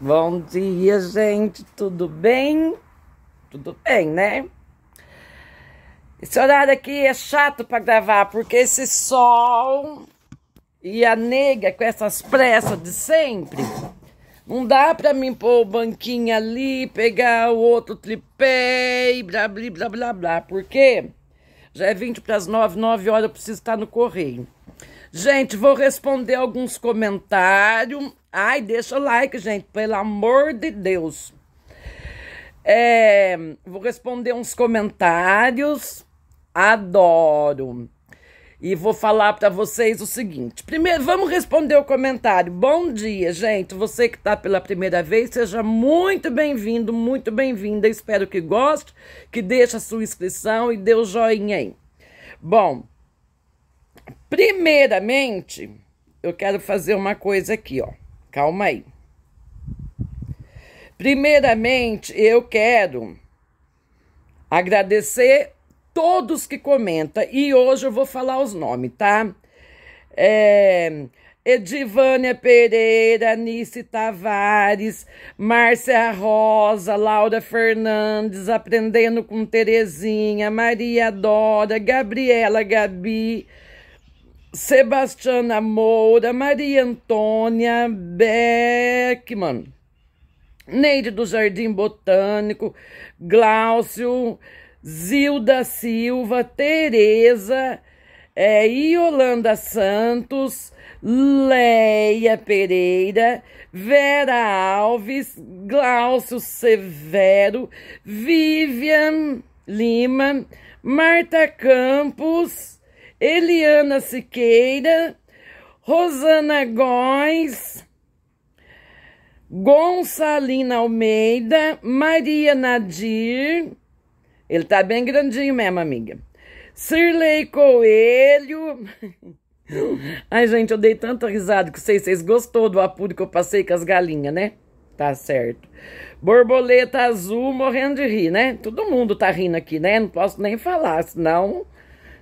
Bom dia, gente. Tudo bem? Tudo bem, né? Esse horário aqui é chato para gravar, porque esse sol e a nega com essas pressas de sempre. Não dá para mim pôr o banquinho ali, pegar o outro tripé e blá, blá, blá, blá, blá. Porque já é 20 para as 9, 9 horas eu preciso estar no correio. Gente, vou responder alguns comentários Ai, deixa o like, gente, pelo amor de Deus. É, vou responder uns comentários. Adoro. E vou falar para vocês o seguinte. Primeiro, vamos responder o comentário. Bom dia, gente. Você que está pela primeira vez, seja muito bem-vindo, muito bem-vinda. Espero que goste, que deixe a sua inscrição e dê o joinha aí. Bom, primeiramente, eu quero fazer uma coisa aqui, ó. Calma aí. Primeiramente, eu quero agradecer todos que comentam e hoje eu vou falar os nomes, tá? É, Edivânia Pereira, Nice Tavares, Márcia Rosa, Laura Fernandes, Aprendendo com Terezinha, Maria Dora, Gabriela Gabi, Sebastiana Moura, Maria Antônia Beckman, Neide do Jardim Botânico, Gláucio, Zilda Silva, Tereza, é, Yolanda Santos, Leia Pereira, Vera Alves, Glaucio Severo, Vivian Lima, Marta Campos, Eliana Siqueira, Rosana Góes, Gonçalina Almeida, Maria Nadir, ele tá bem grandinho mesmo, amiga. Sirley Coelho. Ai, gente, eu dei tanta risada que vocês, vocês gostou do apuro que eu passei com as galinhas, né? Tá certo. Borboleta azul morrendo de rir, né? Todo mundo tá rindo aqui, né? Não posso nem falar, senão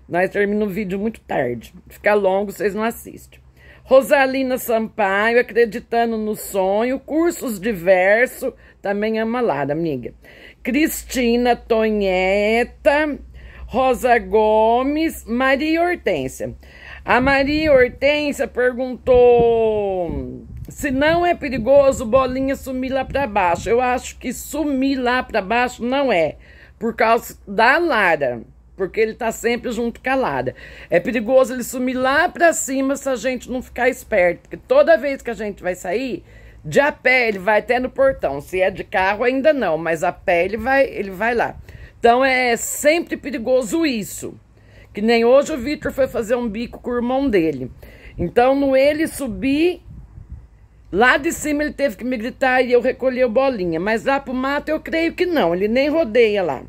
nós terminamos o vídeo muito tarde. Fica longo, vocês não assistem. Rosalina Sampaio, acreditando no sonho, cursos diversos, também ama lá, amiga. Cristina Tonheta, Rosa Gomes, Maria Hortência. A Maria Hortência perguntou se não é perigoso bolinha sumir lá para baixo. Eu acho que sumir lá para baixo não é, por causa da Lara porque ele tá sempre junto com a Lara. É perigoso ele sumir lá pra cima se a gente não ficar esperto, porque toda vez que a gente vai sair, de a pé ele vai até no portão. Se é de carro ainda não, mas a pé ele vai, ele vai lá. Então é sempre perigoso isso. Que nem hoje o Victor foi fazer um bico com o irmão dele. Então no ele subir Lá de cima ele teve que me gritar e eu recolhi a bolinha, mas lá pro mato eu creio que não, ele nem rodeia lá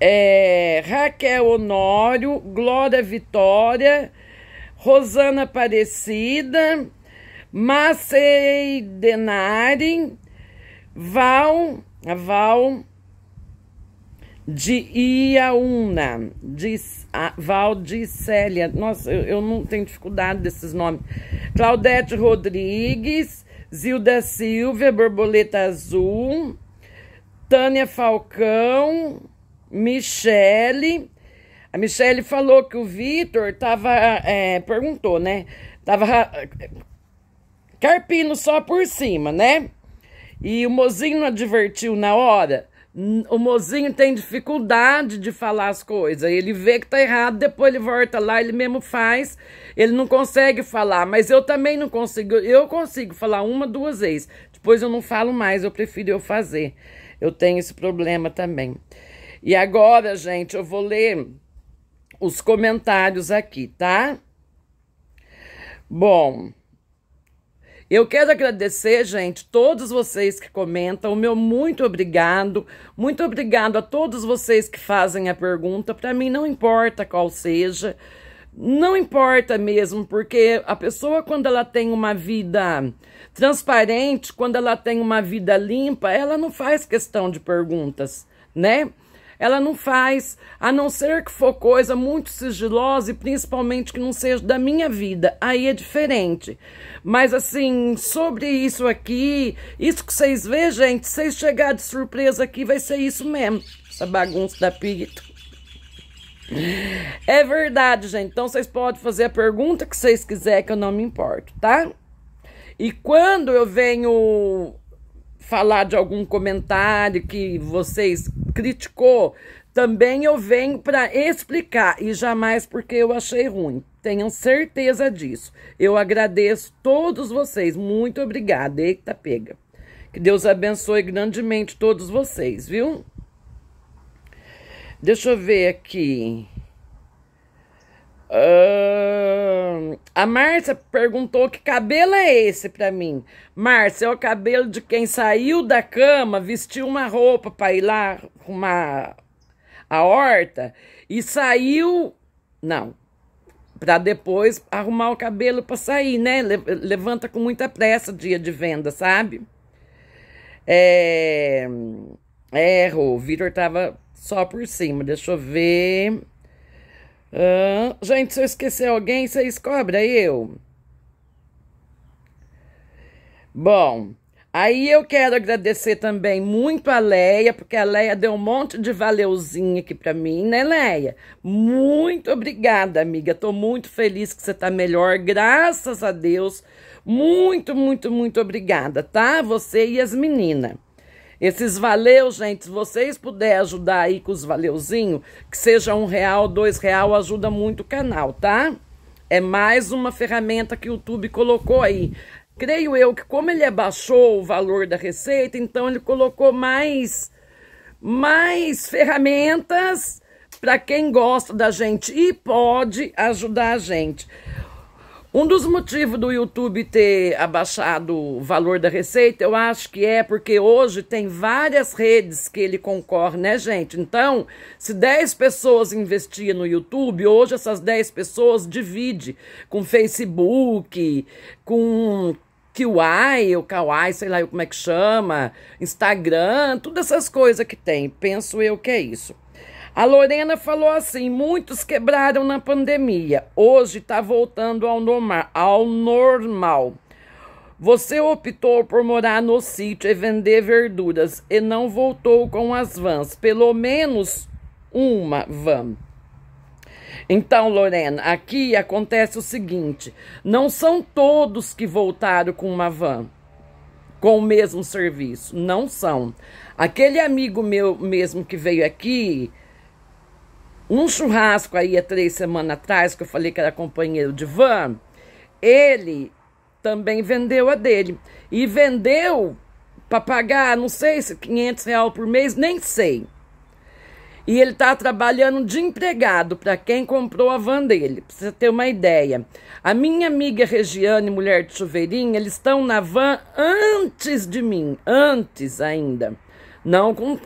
é, Raquel Honório, Glória Vitória, Rosana Aparecida, Macei Denari, Val, a Val de Iaúna, de, a, Val de Célia. Nossa, eu, eu não tenho dificuldade desses nomes. Claudete Rodrigues, Zilda Silva, Borboleta Azul, Tânia Falcão, Michele. A Michele falou que o Vitor tava. É, perguntou, né? Tava é, carpino só por cima, né? E o mozinho não advertiu na hora. O mozinho tem dificuldade de falar as coisas. Ele vê que tá errado, depois ele volta lá, ele mesmo faz. Ele não consegue falar, mas eu também não consigo. Eu consigo falar uma, duas vezes. Depois eu não falo mais, eu prefiro eu fazer. Eu tenho esse problema também. E agora, gente, eu vou ler os comentários aqui, tá? Bom, eu quero agradecer, gente, todos vocês que comentam. O meu muito obrigado. Muito obrigado a todos vocês que fazem a pergunta. Para mim, não importa qual seja. Não importa mesmo, porque a pessoa, quando ela tem uma vida transparente, quando ela tem uma vida limpa, ela não faz questão de perguntas, né? ela não faz, a não ser que for coisa muito sigilosa e principalmente que não seja da minha vida. Aí é diferente. Mas assim, sobre isso aqui, isso que vocês veem, gente, se vocês chegar de surpresa aqui, vai ser isso mesmo. Essa bagunça da pito É verdade, gente. Então vocês podem fazer a pergunta que vocês quiserem, que eu não me importo, tá? E quando eu venho falar de algum comentário que vocês criticou, também eu venho para explicar e jamais porque eu achei ruim. Tenham certeza disso. Eu agradeço todos vocês. Muito obrigada. Eita, pega. Que Deus abençoe grandemente todos vocês, viu? Deixa eu ver aqui. Uh, a Márcia perguntou que cabelo é esse para mim. Márcia, é o cabelo de quem saiu da cama, vestiu uma roupa para ir lá arrumar a horta e saiu. Não, para depois arrumar o cabelo para sair, né? Levanta com muita pressa dia de venda, sabe? É, é erro. O Vitor tava só por cima. Deixa eu ver gente, se eu esquecer alguém, vocês cobram eu. Bom, aí eu quero agradecer também muito a Leia, porque a Leia deu um monte de valeuzinho aqui para mim, né, Leia? Muito obrigada, amiga. Tô muito feliz que você tá melhor, graças a Deus. Muito, muito, muito obrigada, tá? Você e as meninas. Esses valeus, gente, se vocês puderem ajudar aí com os valeuzinho, que seja um real, dois real, ajuda muito o canal, tá? É mais uma ferramenta que o YouTube colocou aí. Creio eu que como ele abaixou o valor da receita, então ele colocou mais, mais ferramentas para quem gosta da gente e pode ajudar a gente. Um dos motivos do YouTube ter abaixado o valor da receita, eu acho que é porque hoje tem várias redes que ele concorre, né, gente? Então, se 10 pessoas investiam no YouTube, hoje essas 10 pessoas dividem com Facebook, com Kiwai, o Kawaii, sei lá como é que chama, Instagram, todas essas coisas que tem. Penso eu que é isso. A Lorena falou assim: muitos quebraram na pandemia, hoje está voltando ao normal, ao normal. Você optou por morar no sítio e vender verduras e não voltou com as vans, pelo menos uma van. Então, Lorena, aqui acontece o seguinte: não são todos que voltaram com uma van com o mesmo serviço, não são. Aquele amigo meu mesmo que veio aqui um churrasco aí há três semanas atrás, que eu falei que era companheiro de van, ele também vendeu a dele. E vendeu para pagar, não sei se 500 reais por mês, nem sei. E ele está trabalhando de empregado para quem comprou a van dele, para você ter uma ideia. A minha amiga Regiane, mulher de chuveirinha, eles estão na van antes de mim, antes ainda. Não com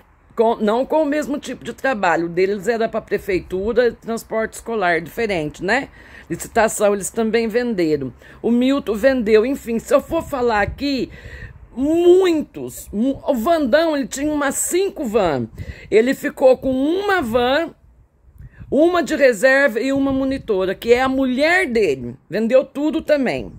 com, não com o mesmo tipo de trabalho. O deles era para prefeitura, transporte escolar, diferente, né? Licitação eles também venderam. O Milton vendeu, enfim, se eu for falar aqui, muitos. O Vandão, ele tinha umas cinco van. Ele ficou com uma van, uma de reserva e uma monitora, que é a mulher dele. Vendeu tudo também.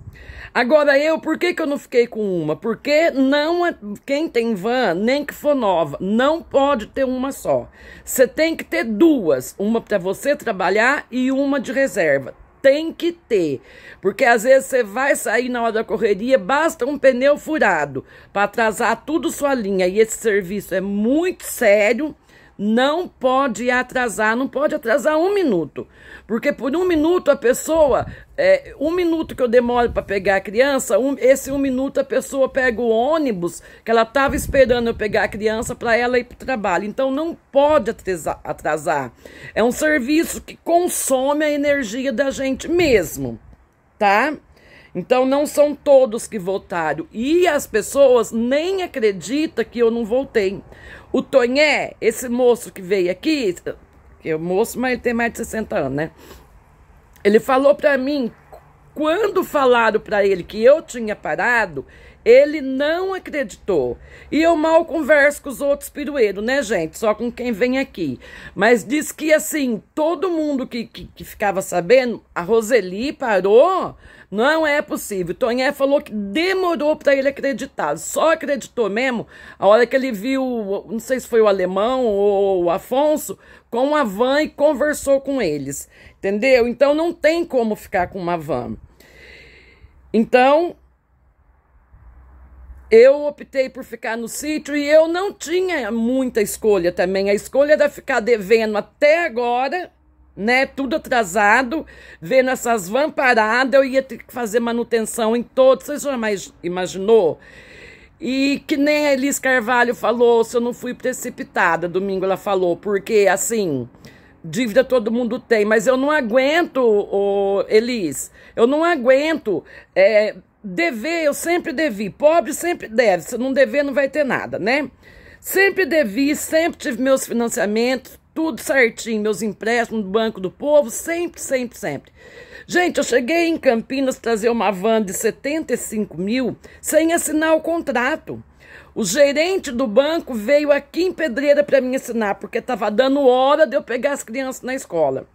Agora eu, por que, que eu não fiquei com uma? Porque não é, quem tem van, nem que for nova, não pode ter uma só. Você tem que ter duas, uma para você trabalhar e uma de reserva tem que ter. Porque às vezes você vai sair na hora da correria, basta um pneu furado para atrasar tudo sua linha. E esse serviço é muito sério. Não pode atrasar, não pode atrasar um minuto. Porque por um minuto a pessoa é, um minuto que eu demoro para pegar a criança, um, esse um minuto a pessoa pega o ônibus que ela estava esperando eu pegar a criança para ela ir para o trabalho. Então não pode atrasar, atrasar. É um serviço que consome a energia da gente mesmo, tá? Então não são todos que votaram. E as pessoas nem acreditam que eu não voltei O Tonhé, esse moço que veio aqui, que é moço, mas ele tem mais de 60 anos, né? Ele falou para mim, quando falaram para ele que eu tinha parado, ele não acreditou. E eu mal converso com os outros pirueiros, né, gente? Só com quem vem aqui. Mas diz que, assim, todo mundo que, que, que ficava sabendo, a Roseli parou não é possível. Tonhé falou que demorou para ele acreditar. Só acreditou mesmo a hora que ele viu, não sei se foi o alemão ou o Afonso, com a van e conversou com eles. Entendeu? Então não tem como ficar com uma van. Então, eu optei por ficar no sítio e eu não tinha muita escolha também. A escolha era ficar devendo até agora né? Tudo atrasado, vendo essas van paradas, eu ia ter que fazer manutenção em todos. Você já mais imaginou? E que nem a Elis Carvalho falou, se eu não fui precipitada, domingo ela falou, porque assim, dívida todo mundo tem, mas eu não aguento, oh, Elis, eu não aguento. É, dever, eu sempre devi, pobre sempre deve, se não dever não vai ter nada, né? Sempre devi, sempre tive meus financiamentos, tudo certinho, meus empréstimos do Banco do Povo, sempre, sempre, sempre. Gente, eu cheguei em Campinas trazer uma van de 75 mil sem assinar o contrato. O gerente do banco veio aqui em Pedreira para me assinar, porque estava dando hora de eu pegar as crianças na escola.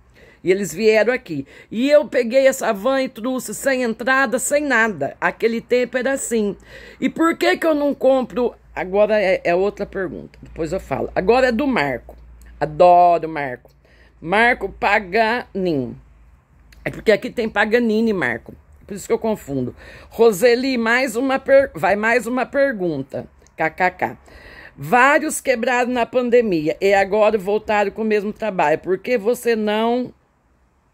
E eles vieram aqui. E eu peguei essa van e trouxe sem entrada, sem nada. Aquele tempo era assim. E por que que eu não compro? Agora é, é outra pergunta, depois eu falo. Agora é do Marco. Adoro Marco. Marco Paganin. É porque aqui tem Paganini, Marco. Por isso que eu confundo. Roseli, mais uma per... vai mais uma pergunta. KKK. Vários quebraram na pandemia e agora voltaram com o mesmo trabalho. Por que você não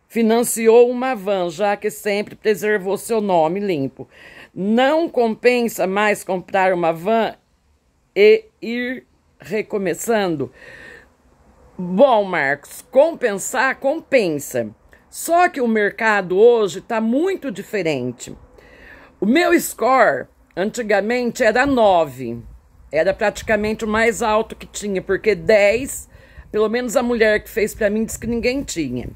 financiou uma van, já que sempre preservou seu nome limpo? Não compensa mais comprar uma van e ir recomeçando? Bom, Marcos, compensar compensa. Só que o mercado hoje está muito diferente. O meu score antigamente era 9. Era praticamente o mais alto que tinha, porque 10, pelo menos a mulher que fez para mim disse que ninguém tinha.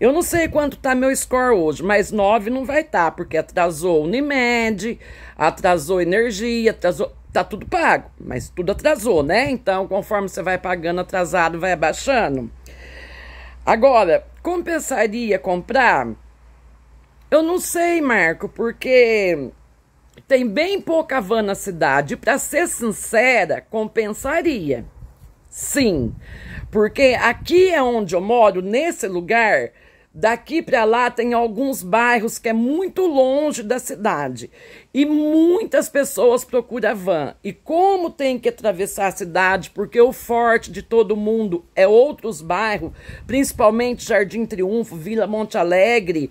Eu não sei quanto está meu score hoje, mas 9 não vai estar, tá, porque atrasou Unimed, atrasou energia, atrasou tá tudo pago, mas tudo atrasou, né? Então, conforme você vai pagando atrasado, vai abaixando. Agora, compensaria comprar? Eu não sei, Marco, porque tem bem pouca van na cidade. Para ser sincera, compensaria. Sim, porque aqui é onde eu moro, nesse lugar, daqui para lá tem alguns bairros que é muito longe da cidade. E muitas pessoas procuram a van. E como tem que atravessar a cidade, porque o forte de todo mundo é outros bairros, principalmente Jardim Triunfo, Vila Monte Alegre,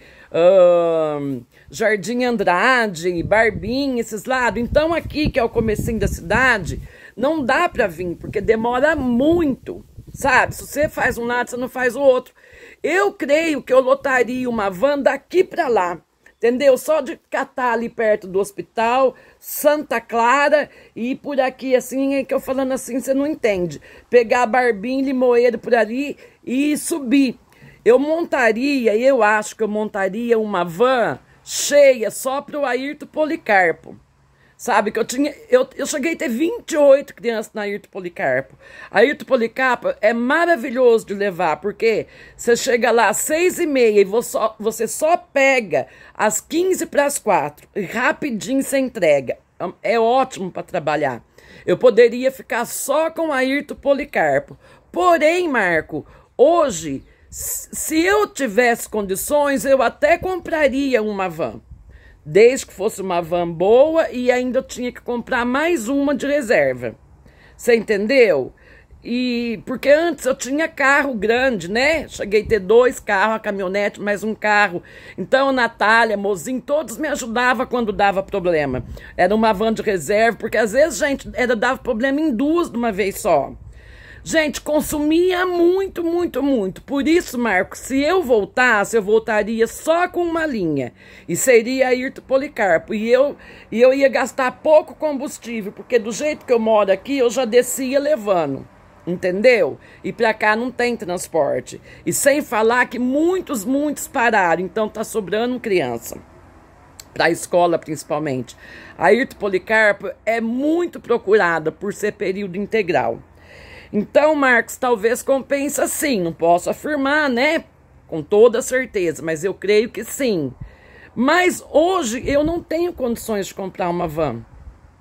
Jardim Andrade, Barbim, esses lados. Então aqui, que é o comecinho da cidade, não dá para vir, porque demora muito sabe? Se você faz um lado, você não faz o outro. Eu creio que eu lotaria uma van daqui para lá entendeu? Só de catar ali perto do hospital, Santa Clara e por aqui assim, é que eu falando assim, você não entende. Pegar Barbinho, Limoeiro por ali e subir. Eu montaria, eu acho que eu montaria uma van cheia só para o Ayrton Policarpo. Sabe, que eu tinha. Eu, eu cheguei a ter 28 crianças na Ayrton Policarpo. A Ayrton Policarpo é maravilhoso de levar, porque você chega lá às seis e meia e você só, você só pega às 15 para as quatro. Rapidinho você entrega. É, é ótimo para trabalhar. Eu poderia ficar só com a Ayrton Policarpo. Porém, Marco, hoje, se eu tivesse condições, eu até compraria uma van desde que fosse uma van boa e ainda tinha que comprar mais uma de reserva. Você entendeu? E porque antes eu tinha carro grande, né? Cheguei a ter dois carros, a caminhonete, mais um carro. Então, a Natália, Mozinho, todos me ajudavam quando dava problema. Era uma van de reserva, porque às vezes, gente, era, dava problema em duas de uma vez só. Gente, consumia muito, muito, muito. Por isso, Marcos, se eu voltasse, eu voltaria só com uma linha. E seria Ayrton Policarpo. E eu, e eu ia gastar pouco combustível, porque do jeito que eu moro aqui, eu já descia levando entendeu? E para cá não tem transporte. E sem falar que muitos, muitos pararam, então tá sobrando criança. Para a escola, principalmente. A Ayrton Policarpo é muito procurada por ser período integral. Então, Marcos, talvez compensa sim, não posso afirmar, né? Com toda certeza, mas eu creio que sim. Mas hoje eu não tenho condições de comprar uma van.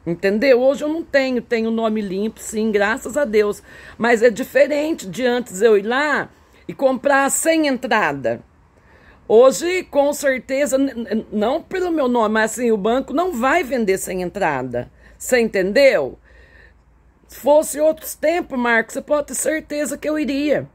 Entendeu? Hoje eu não tenho, tenho nome limpo, sim, graças a Deus. Mas é diferente de antes eu ir lá e comprar sem entrada. Hoje, com certeza, não pelo meu nome, mas assim, o banco não vai vender sem entrada. Você entendeu? Se fosse outros tempos, Marcos, você pode ter certeza que eu iria.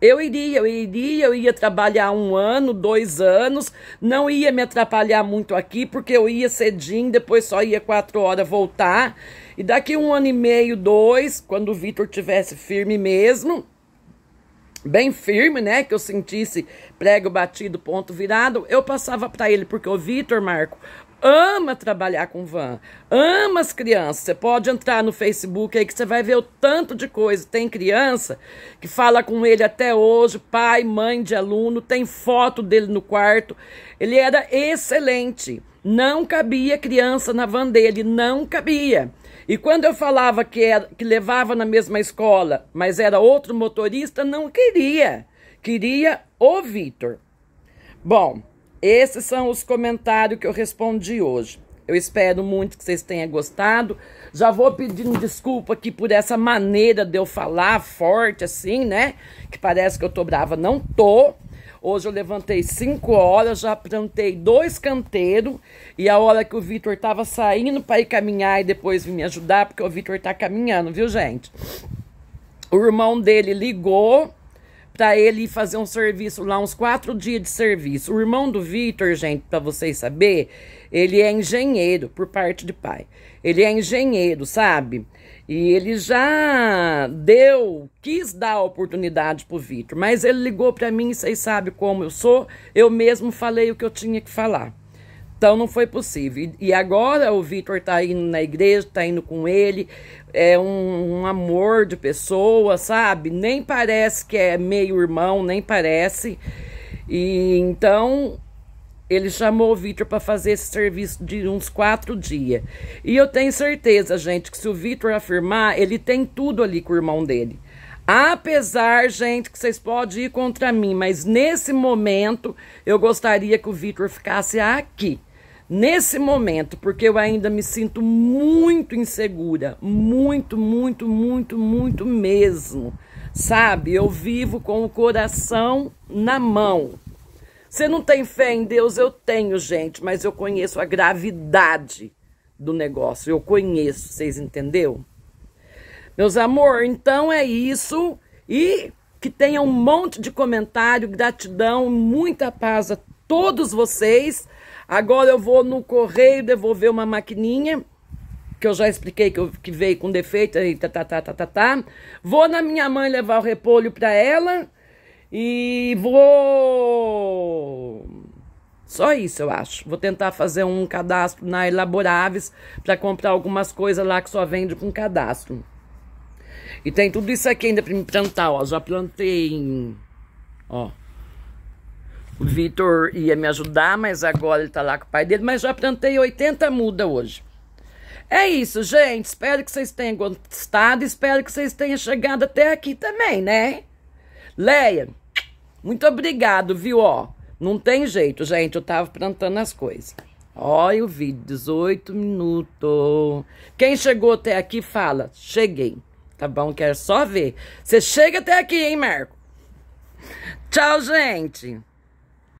Eu iria, eu iria, eu ia trabalhar um ano, dois anos, não ia me atrapalhar muito aqui, porque eu ia cedinho, depois só ia quatro horas voltar. E daqui um ano e meio, dois, quando o Vitor tivesse firme mesmo, bem firme, né? Que eu sentisse prego batido, ponto virado, eu passava para ele, porque o Vitor, Marco, ama trabalhar com van, ama as crianças. Você pode entrar no Facebook aí que você vai ver o tanto de coisa. Tem criança que fala com ele até hoje, pai, mãe de aluno, tem foto dele no quarto. Ele era excelente. Não cabia criança na van dele, não cabia. E quando eu falava que, era, que levava na mesma escola, mas era outro motorista, não queria. Queria o Vitor. Bom, esses são os comentários que eu respondi hoje. Eu espero muito que vocês tenham gostado. Já vou pedindo desculpa aqui por essa maneira de eu falar forte assim, né? Que parece que eu tô brava. Não tô. Hoje eu levantei 5 horas, já plantei dois canteiros. E a hora que o Vitor tava saindo para ir caminhar e depois vir me ajudar, porque o Vitor tá caminhando, viu, gente? O irmão dele ligou para ele fazer um serviço lá, uns quatro dias de serviço. O irmão do Vitor, gente, para vocês saber, ele é engenheiro por parte de pai. Ele é engenheiro, sabe? E ele já deu, quis dar a oportunidade pro Vitor, mas ele ligou para mim, vocês sabem como eu sou, eu mesmo falei o que eu tinha que falar. Então não foi possível. E agora o Vitor tá indo na igreja, tá indo com ele é um, um amor de pessoa, sabe? Nem parece que é meio irmão, nem parece. E então ele chamou o Vitor para fazer esse serviço de uns quatro dias. E eu tenho certeza, gente, que se o Vitor afirmar, ele tem tudo ali com o irmão dele. Apesar, gente, que vocês podem ir contra mim, mas nesse momento eu gostaria que o Vitor ficasse aqui nesse momento, porque eu ainda me sinto muito insegura, muito, muito, muito, muito mesmo. Sabe? Eu vivo com o coração na mão. Você não tem fé em Deus? Eu tenho, gente, mas eu conheço a gravidade do negócio. Eu conheço, vocês entenderam? Meus amor, então é isso e que tenha um monte de comentário, gratidão, muita paz a todos vocês. Agora eu vou no correio devolver uma maquininha, que eu já expliquei que, eu, que veio com defeito, aí, tá, tá, tá, tá, tá, tá. Vou na minha mãe levar o repolho para ela e vou... Só isso, eu acho. Vou tentar fazer um cadastro na Elaboráveis para comprar algumas coisas lá que só vende com cadastro. E tem tudo isso aqui ainda para me plantar, ó. Já plantei, ó. O Vitor ia me ajudar, mas agora ele tá lá com o pai dele. Mas já plantei 80 muda hoje. É isso, gente. Espero que vocês tenham gostado. Espero que vocês tenham chegado até aqui também, né? Leia, muito obrigado, viu? Ó, não tem jeito, gente. Eu tava plantando as coisas. Olha o vídeo, 18 minutos. Quem chegou até aqui, fala. Cheguei. Tá bom? Quero só ver. Você chega até aqui, hein, Marco? Tchau, gente.